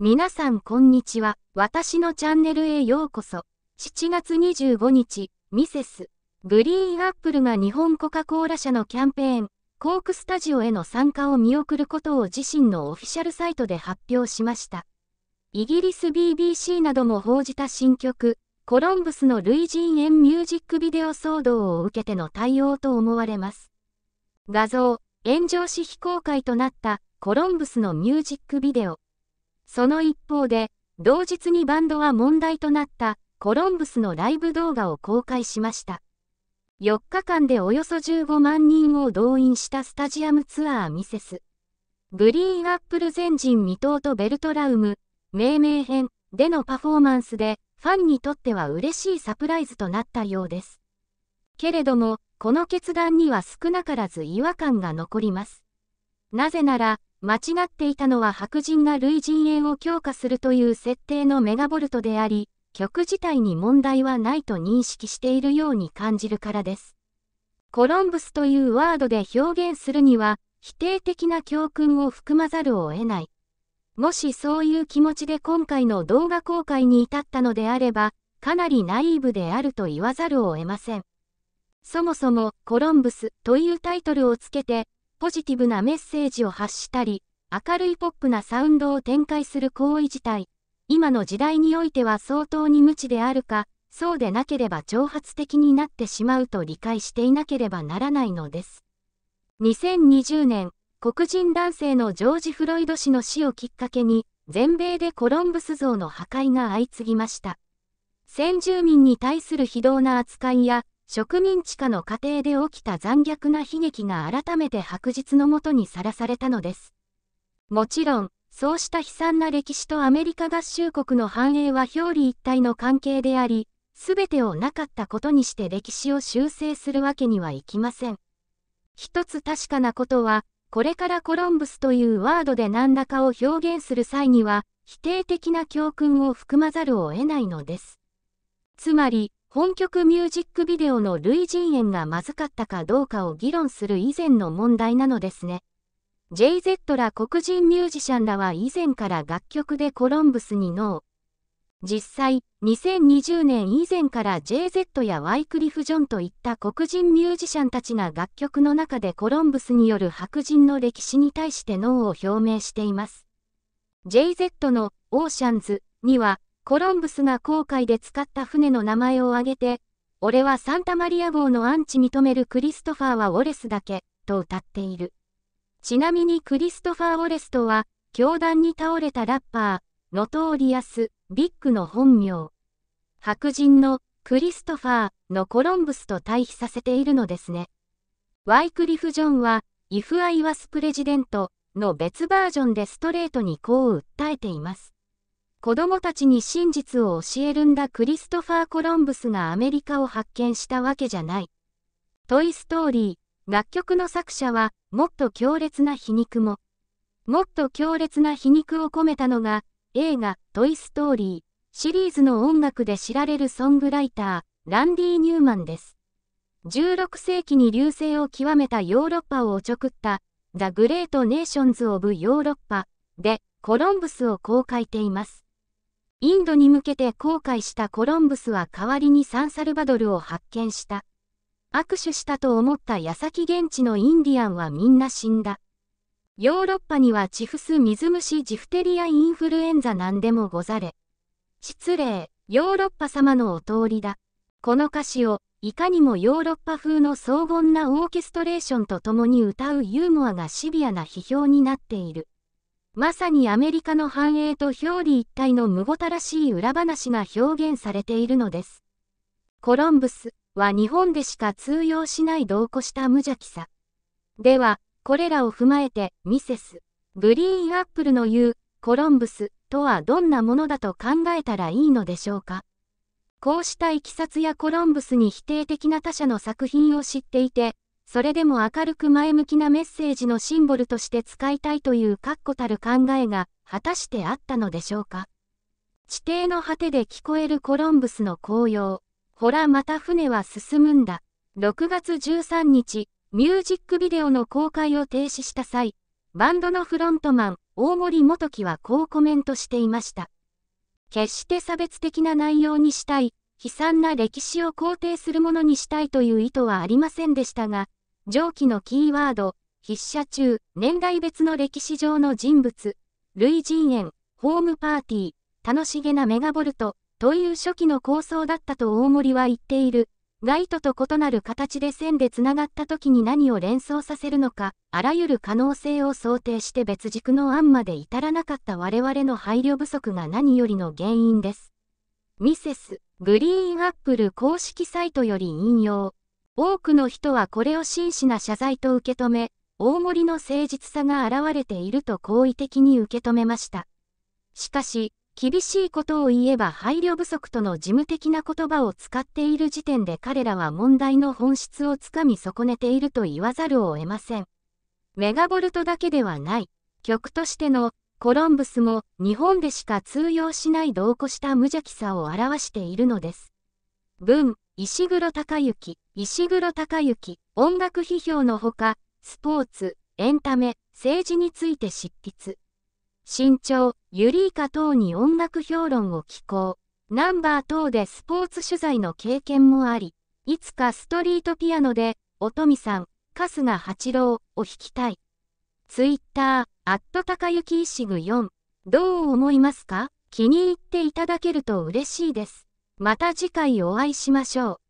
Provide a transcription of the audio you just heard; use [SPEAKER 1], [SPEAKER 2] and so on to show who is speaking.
[SPEAKER 1] 皆さんこんにちは。私のチャンネルへようこそ。7月25日、ミセス。グリーンアップルが日本コカ・コーラ社のキャンペーン、コークスタジオへの参加を見送ることを自身のオフィシャルサイトで発表しました。イギリス BBC なども報じた新曲、コロンブスの類人猿ミュージックビデオ騒動を受けての対応と思われます。画像、炎上し非公開となったコロンブスのミュージックビデオ。その一方で、同日にバンドは問題となったコロンブスのライブ動画を公開しました。4日間でおよそ15万人を動員したスタジアムツアーミセス。グリーンアップル前人未到とベルトラウム、命名編でのパフォーマンスで、ファンにとっては嬉しいサプライズとなったようです。けれども、この決断には少なからず違和感が残ります。なぜなら、間違っていたのは白人が類人猿を強化するという設定のメガボルトであり、曲自体に問題はないと認識しているように感じるからです。コロンブスというワードで表現するには、否定的な教訓を含まざるを得ない。もしそういう気持ちで今回の動画公開に至ったのであれば、かなりナイーブであると言わざるを得ません。そもそも、コロンブスというタイトルをつけて、ポジティブなメッセージを発したり、明るいポップなサウンドを展開する行為自体、今の時代においては相当に無知であるか、そうでなければ挑発的になってしまうと理解していなければならないのです。2020年、黒人男性のジョージ・フロイド氏の死をきっかけに、全米でコロンブス像の破壊が相次ぎました。先住民に対する非道な扱いや、植民地下の過程で起きた残虐な悲劇が改めて白日のもとにさらされたのです。もちろん、そうした悲惨な歴史とアメリカ合衆国の繁栄は表裏一体の関係であり、全てをなかったことにして歴史を修正するわけにはいきません。一つ確かなことは、これからコロンブスというワードで何らかを表現する際には、否定的な教訓を含まざるを得ないのです。つまり、本曲ミュージックビデオの類人猿がまずかったかどうかを議論する以前の問題なのですね。JZ ら黒人ミュージシャンらは以前から楽曲でコロンブスにノー。実際、2020年以前から JZ やワイクリフ・ジョンといった黒人ミュージシャンたちが楽曲の中でコロンブスによる白人の歴史に対してノーを表明しています。JZ のオーシャンズにはコロンブスが航海で使った船の名前を挙げて、俺はサンタマリア号のアンチ認めるクリストファーはオレスだけ、と歌っている。ちなみにクリストファー・オレスとは、教団に倒れたラッパー、ノトーリアス・ビッグの本名。白人のクリストファーのコロンブスと対比させているのですね。ワイクリフ・ジョンは、If I was President の別バージョンでストレートにこう訴えています。子供たちに真実を教えるんだクリストファー・コロンブスがアメリカを発見したわけじゃない。トイ・ストーリー、楽曲の作者は、もっと強烈な皮肉も。もっと強烈な皮肉を込めたのが、映画、トイ・ストーリー、シリーズの音楽で知られるソングライター、ランディ・ニューマンです。16世紀に流星を極めたヨーロッパをおちょくった、The Great Nations of パ、で、コロンブスをこう書いています。インドに向けて航海したコロンブスは代わりにサンサルバドルを発見した。握手したと思った矢先現地のインディアンはみんな死んだ。ヨーロッパにはチフス水虫ジフテリアインフルエンザなんでもござれ。失礼、ヨーロッパ様のお通りだ。この歌詞を、いかにもヨーロッパ風の荘厳なオーケストレーションと共に歌うユーモアがシビアな批評になっている。まさにアメリカの繁栄と表裏一体のむごたらしい裏話が表現されているのです。コロンブスは日本でしか通用しない同行した無邪気さ。では、これらを踏まえて、ミセス、グリーンアップルの言う、コロンブスとはどんなものだと考えたらいいのでしょうか。こうしたいきさつやコロンブスに否定的な他者の作品を知っていて、それでも明るく前向きなメッセージのシンボルとして使いたいという確固たる考えが果たしてあったのでしょうか。地底の果てで聞こえるコロンブスの紅葉。ほらまた船は進むんだ。6月13日、ミュージックビデオの公開を停止した際、バンドのフロントマン、大森元樹はこうコメントしていました。決して差別的な内容にしたい、悲惨な歴史を肯定するものにしたいという意図はありませんでしたが、上記のキーワード、筆者中、年代別の歴史上の人物、類人猿、ホームパーティー、楽しげなメガボルト、という初期の構想だったと大森は言っている。ガイトと異なる形で線で繋がった時に何を連想させるのか、あらゆる可能性を想定して別軸の案まで至らなかった我々の配慮不足が何よりの原因です。ミセス、グリーンアップル公式サイトより引用。多くの人はこれを真摯な謝罪と受け止め、大森の誠実さが現れていると好意的に受け止めました。しかし、厳しいことを言えば配慮不足との事務的な言葉を使っている時点で彼らは問題の本質をつかみ損ねていると言わざるを得ません。メガボルトだけではない、曲としてのコロンブスも日本でしか通用しない度を越した無邪気さを表しているのです。文、石黒隆之、石黒隆之、音楽批評のほか、スポーツ、エンタメ、政治について執筆。新潮、ユリーカ等に音楽評論を寄稿。ナンバー等でスポーツ取材の経験もあり、いつかストリートピアノで、音美さん、春日八郎を弾きたい。ツイッター、アット高イシグ4。どう思いますか気に入っていただけると嬉しいです。また次回お会いしましょう。